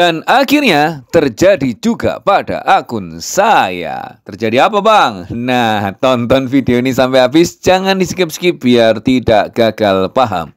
Dan akhirnya terjadi juga pada akun saya. Terjadi apa bang? Nah, tonton video ini sampai habis. Jangan di skip-skip biar tidak gagal paham.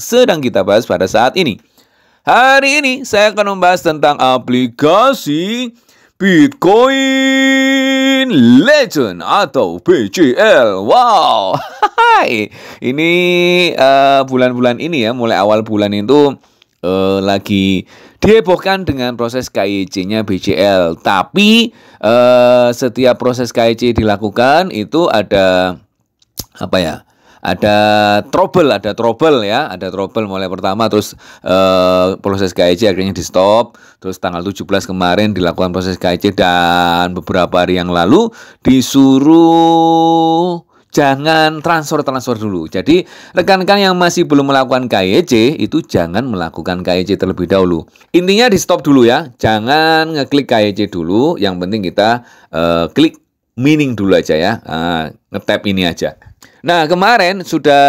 sedang kita bahas pada saat ini. Hari ini saya akan membahas tentang aplikasi Bitcoin Legend atau BCL. Wow. Ini eh, bulan-bulan uh, ini ya, mulai awal bulan itu uh, lagi dihebohkan dengan proses KYC-nya BCL. Tapi uh, setiap proses KYC dilakukan itu ada apa ya? ada trouble, ada trouble ya, ada trouble mulai pertama terus uh, proses KIC akhirnya di stop, terus tanggal 17 kemarin dilakukan proses KIC dan beberapa hari yang lalu disuruh jangan transfer-transfer dulu. Jadi rekan-rekan yang masih belum melakukan KYC itu jangan melakukan KYC terlebih dahulu. Intinya di stop dulu ya. Jangan ngeklik KYC dulu. Yang penting kita uh, klik meaning dulu aja ya. Uh, ngetap ini aja. Nah, kemarin sudah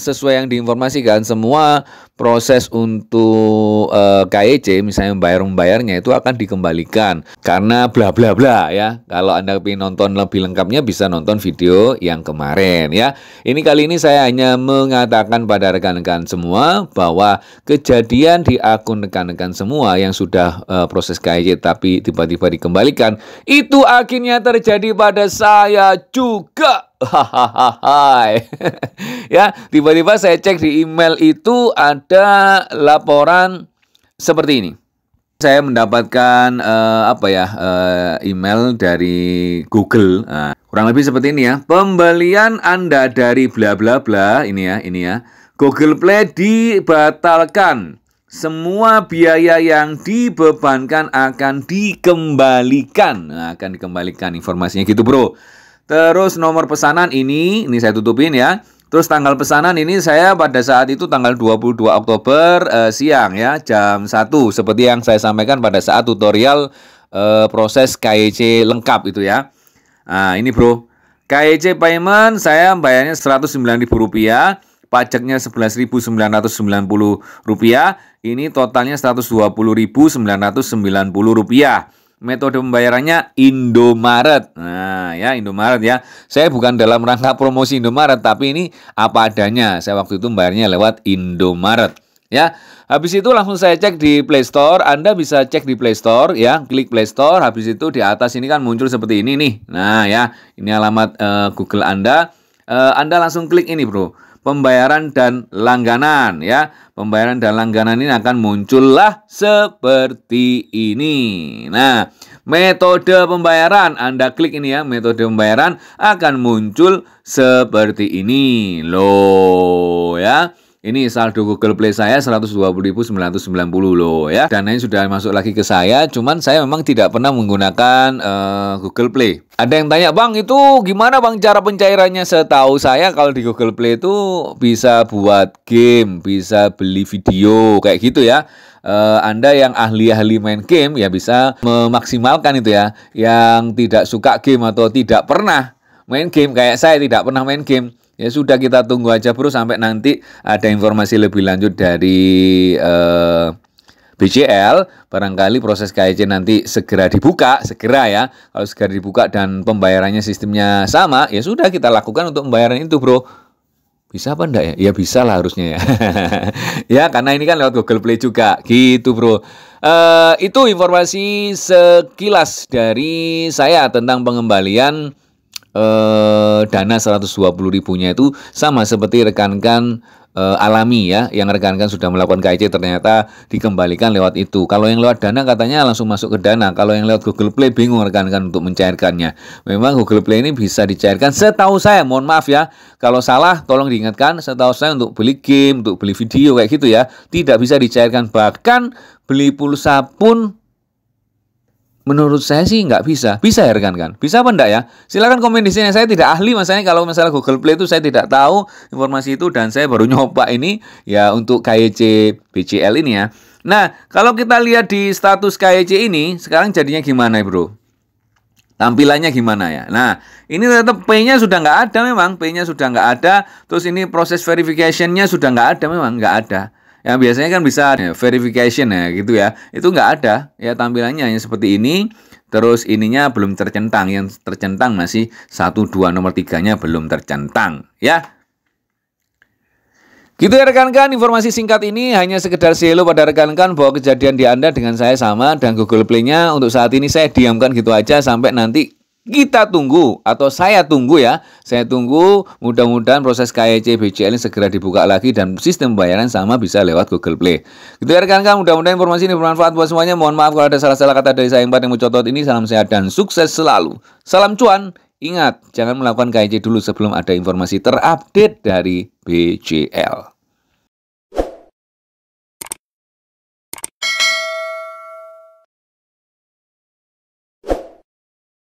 sesuai yang diinformasikan semua proses untuk eh, e, KEC misalnya membayar membayarnya itu akan dikembalikan karena bla bla bla ya. Kalau Anda ingin nonton lebih lengkapnya bisa nonton video yang kemarin ya. Ini kali ini saya hanya mengatakan pada rekan-rekan semua bahwa kejadian di akun rekan-rekan semua yang sudah eh, e, proses KEC tapi tiba-tiba dikembalikan itu akhirnya terjadi pada saya juga hai ya, tiba-tiba saya cek di email itu ada laporan seperti ini. Saya mendapatkan uh, apa ya uh, email dari Google. Nah, kurang lebih seperti ini ya. Pembelian Anda dari bla bla bla ini ya, ini ya. Google Play dibatalkan. Semua biaya yang dibebankan akan dikembalikan. Nah, akan dikembalikan informasinya gitu, Bro. Terus nomor pesanan ini, ini saya tutupin ya. Terus tanggal pesanan ini saya pada saat itu tanggal 22 Oktober eh, siang ya jam 1 seperti yang saya sampaikan pada saat tutorial eh, proses KYC e lengkap itu ya. Nah, ini Bro. KYC e payment saya bayarnya Rp109.000, pajaknya Rp11.990, ini totalnya Rp120.990 metode pembayarannya Indomaret. Nah, ya Indomaret ya. Saya bukan dalam rangka promosi Indomaret, tapi ini apa adanya. Saya waktu itu bayarnya lewat Indomaret. Ya, habis itu langsung saya cek di Play Store. Anda bisa cek di Play Store ya, klik Play Store. Habis itu di atas ini kan muncul seperti ini nih. Nah, ya, ini alamat uh, Google Anda. Uh, anda langsung klik ini, Bro pembayaran dan langganan ya. Pembayaran dan langganan ini akan muncullah seperti ini. Nah, metode pembayaran Anda klik ini ya, metode pembayaran akan muncul seperti ini. Loh ya. Ini saldo Google Play saya 120.990 loh ya. dan Dananya sudah masuk lagi ke saya, cuman saya memang tidak pernah menggunakan uh, Google Play. Ada yang tanya, "Bang, itu gimana Bang cara pencairannya?" Setahu saya kalau di Google Play itu bisa buat game, bisa beli video kayak gitu ya. Uh, Anda yang ahli-ahli main game ya bisa memaksimalkan itu ya. Yang tidak suka game atau tidak pernah main game kayak saya tidak pernah main game Ya sudah kita tunggu aja bro sampai nanti ada informasi lebih lanjut dari eh, BCL. Barangkali proses KIC nanti segera dibuka, segera ya. Kalau segera dibuka dan pembayarannya sistemnya sama, ya sudah kita lakukan untuk pembayaran itu bro. Bisa apa enggak ya? Ya bisa lah harusnya ya. ya karena ini kan lewat Google Play juga gitu bro. Uh, itu informasi sekilas dari saya tentang pengembalian eh, dana 120 ribunya itu sama seperti rekan-rekan eh, alami ya yang rekan-rekan sudah melakukan KIC ternyata dikembalikan lewat itu kalau yang lewat dana katanya langsung masuk ke dana kalau yang lewat Google Play bingung rekan-rekan untuk mencairkannya memang Google Play ini bisa dicairkan setahu saya mohon maaf ya kalau salah tolong diingatkan setahu saya untuk beli game untuk beli video kayak gitu ya tidak bisa dicairkan bahkan beli pulsa pun Menurut saya sih nggak bisa. Bisa ya rekan kan Bisa apa enggak ya? Silahkan komen di sini. Saya tidak ahli masanya kalau misalnya Google Play itu saya tidak tahu informasi itu dan saya baru nyoba ini ya untuk KYC BCL ini ya. Nah, kalau kita lihat di status KYC ini sekarang jadinya gimana, Bro? Tampilannya gimana ya? Nah, ini tetap P-nya sudah nggak ada memang. P-nya sudah nggak ada. Terus ini proses verification-nya sudah nggak ada memang. Nggak ada yang biasanya kan bisa ya, verification ya gitu ya itu nggak ada ya tampilannya hanya seperti ini terus ininya belum tercentang yang tercentang masih satu dua nomor tiganya belum tercentang ya Gitu ya rekan-rekan, informasi singkat ini hanya sekedar selo pada rekan-rekan bahwa kejadian di Anda dengan saya sama dan Google Play-nya untuk saat ini saya diamkan gitu aja sampai nanti kita tunggu atau saya tunggu ya. Saya tunggu mudah-mudahan proses KYC e BCL ini segera dibuka lagi dan sistem pembayaran sama bisa lewat Google Play. Gitu ya rekan-rekan, mudah-mudahan informasi ini bermanfaat buat semuanya. Mohon maaf kalau ada salah-salah kata dari saya yang yang mencotot ini. Salam sehat dan sukses selalu. Salam cuan. Ingat, jangan melakukan KYC e dulu sebelum ada informasi terupdate dari BCL.